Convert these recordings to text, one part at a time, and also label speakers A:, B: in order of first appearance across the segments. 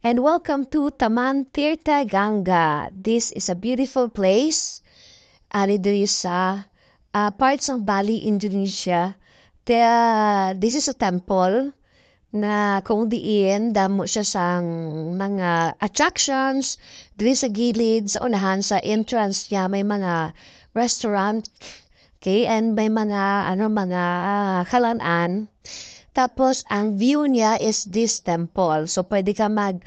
A: and welcome to Taman Tirta Ganga. This is a beautiful place. Ari diri sa uh, parts ng Bali, Indonesia. Kaya this is a temple na kung diin damo siya sang mga attractions diri sa gilid sa unahan sa entrance niya may mga restaurant okay and may mga ano mga uh, kalanan tapos, ang view niya is this temple. So, pwede ka mag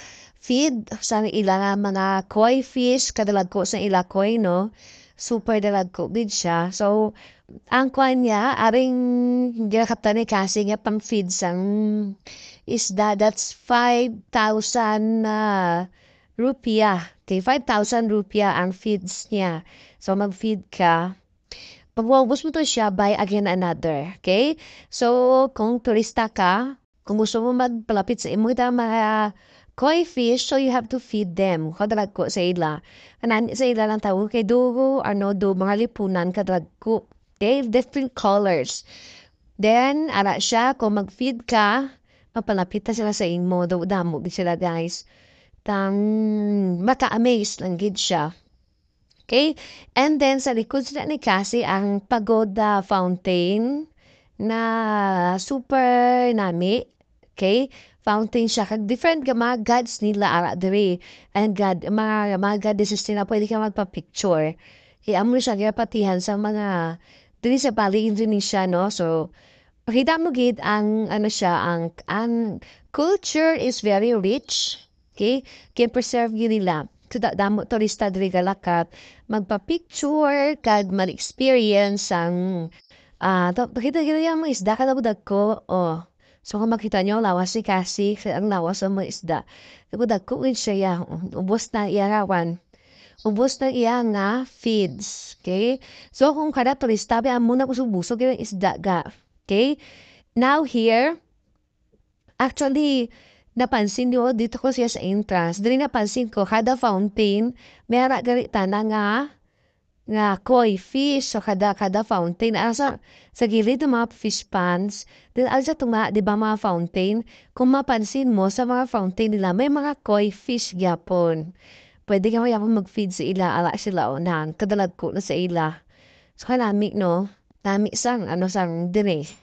A: feed sa ilang ah, mga koi fish, kadalad ko sa ila koi, no? Super dalad ko din siya. So, ang kwan niya, aring hindi na kapta ni kasi nga pang-feed sang mm, isda. That's 5,000 uh, ah, rupiah. Okay, 5,000 rupiah ang feeds niya. So, mag-feed ka. Pagwaubos mo to siya by again another. Okay? So, kung turista ka, kung gusto mo magpalapit sa imo kita mga koi fish, so you have to feed them. Kadalag ko sa ila. Kanan, sa ila lang tawag kay dugo, ano, do, mga lipunan kadalag ko. They have different colors. Then, ara siya, kung mag-feed ka, mapalapit sila sa imo. Daw, damo, sila guys. Tang, maka-amaze lang gid siya. Okay? And then, sa likod sila ni Cassie, ang pagoda fountain na super nami. Okay? Fountain siya. Kag different ka mga gods nila ara dere. And God, mga, mga goddesses na pwede ka magpa-picture. Okay, amo siya gapatihan sa mga dili sa Bali, Indonesia, no? So, pakita mo gid ang ano siya ang ang culture is very rich okay can preserve yun nila to da damo turista diri galakap magpa-picture kag ma-experience ang ah uh, to kita kita yung mga isda kada budak ko oh So kung makita nyo, lawas si kasi ang lawas ang mga isda. Budak ko, siya, ubos na iarawan ubos na iya nga feeds. Okay? So, kung kada turista, biya mo na kusubusog yung isda ga. Okay? Now here, actually, napansin niyo dito ko siya sa entrance diri napansin ko kada fountain may gari tanan nga nga koi fish so kada kada fountain asa sa gilid ng mga fish ponds din alsa tuma di ba mga fountain kung mapansin mo sa mga fountain nila may mga koi fish gyapon pwede ka yapon mag-feed sa ila ala sila onan kadalag ko na sa ila so kanamik no tamik sang ano sang dire